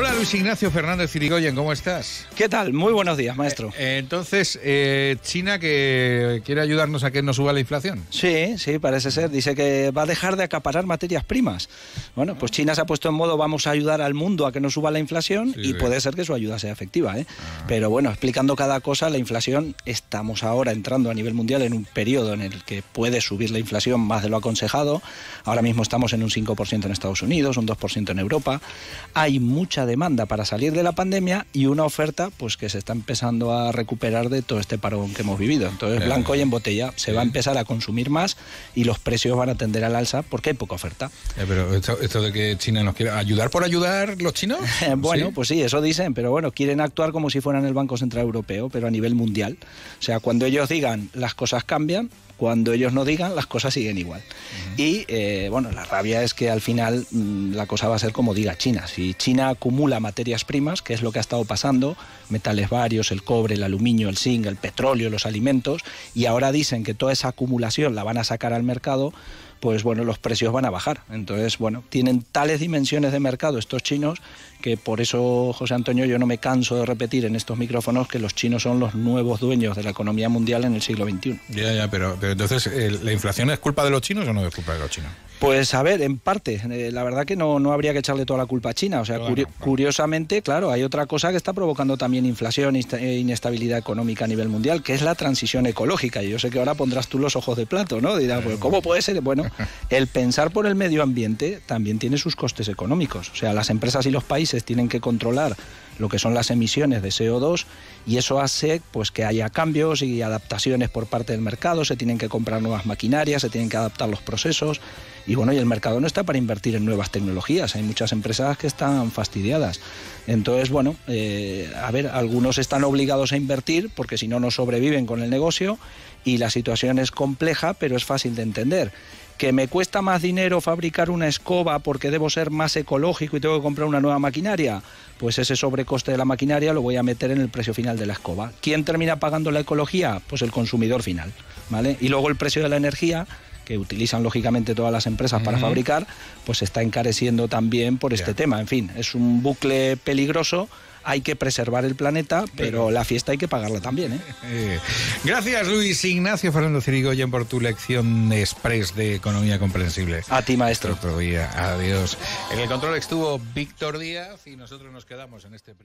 Hola Luis Ignacio Fernández Cirigoyen, ¿cómo estás? ¿Qué tal? Muy buenos días, maestro. Eh, eh, entonces, eh, China que quiere ayudarnos a que no suba la inflación. Sí, sí, parece ser. Dice que va a dejar de acaparar materias primas. Bueno, pues China se ha puesto en modo vamos a ayudar al mundo a que no suba la inflación y puede ser que su ayuda sea efectiva. ¿eh? Ah. Pero bueno, explicando cada cosa, la inflación, estamos ahora entrando a nivel mundial en un periodo en el que puede subir la inflación más de lo aconsejado. Ahora mismo estamos en un 5% en Estados Unidos, un 2% en Europa. Hay mucha demanda para salir de la pandemia y una oferta pues que se está empezando a recuperar de todo este parón que hemos vivido. Entonces, blanco y en botella se va a empezar a consumir más y los precios van a tender al alza porque hay poca oferta. Eh, pero esto, de que China nos quiera ayudar por ayudar los chinos. bueno, pues sí, eso dicen, pero bueno, quieren actuar como si fueran el Banco Central Europeo, pero a nivel mundial. O sea, cuando ellos digan las cosas cambian, cuando ellos no digan, las cosas siguen igual. Y eh, bueno, la rabia es que al final mm, la cosa va a ser como diga China. Si China acumula materias primas, que es lo que ha estado pasando, metales varios, el cobre, el aluminio, el zinc, el petróleo, los alimentos, y ahora dicen que toda esa acumulación la van a sacar al mercado, pues bueno, los precios van a bajar. Entonces, bueno, tienen tales dimensiones de mercado estos chinos que por eso, José Antonio, yo no me canso de repetir en estos micrófonos que los chinos son los nuevos dueños de la economía mundial en el siglo XXI. Ya, ya, pero, entonces, eh, ¿la inflación es culpa de los chinos o no es culpa de los chinos? Pues a ver, en parte, eh, la verdad que no, no habría que echarle toda la culpa a China. O sea, curiosamente, claro, hay otra cosa que está provocando también inflación e inestabilidad económica a nivel mundial, que es la transición ecológica. Y yo sé que ahora pondrás tú los ojos de plato, ¿no? Dirás, pues, ¿cómo puede ser? Bueno, El pensar por el medio ambiente también tiene sus costes económicos. O sea, las empresas y los países tienen que controlar lo que son las emisiones de CO2 y eso hace pues que haya cambios y adaptaciones por parte del mercado, se tienen que comprar nuevas maquinarias, se tienen que adaptar los procesos y bueno, y el mercado no está para invertir en nuevas tecnologías, hay muchas empresas que están fastidiadas. Entonces, bueno, eh, a ver, algunos están obligados a invertir porque si no, no sobreviven con el negocio y la situación es compleja, pero es fácil de entender que me cuesta más dinero fabricar una escoba porque debo ser más ecológico y tengo que comprar una nueva maquinaria, pues ese sobrecoste de la maquinaria lo voy a meter en el precio final de la escoba. ¿Quién termina pagando la ecología? Pues el consumidor final, ¿vale? Y luego el precio de la energía que utilizan lógicamente todas las empresas para fabricar, pues está encareciendo también por este tema. En fin, es un bucle peligroso hay que preservar el planeta, pero la fiesta hay que pagarla también. ¿eh? Eh, gracias, Luis Ignacio Fernando Cirigoyen, por tu lección express de Economía Comprensible. A ti, maestro. Otro día. Adiós. En el control estuvo Víctor Díaz y nosotros nos quedamos en este...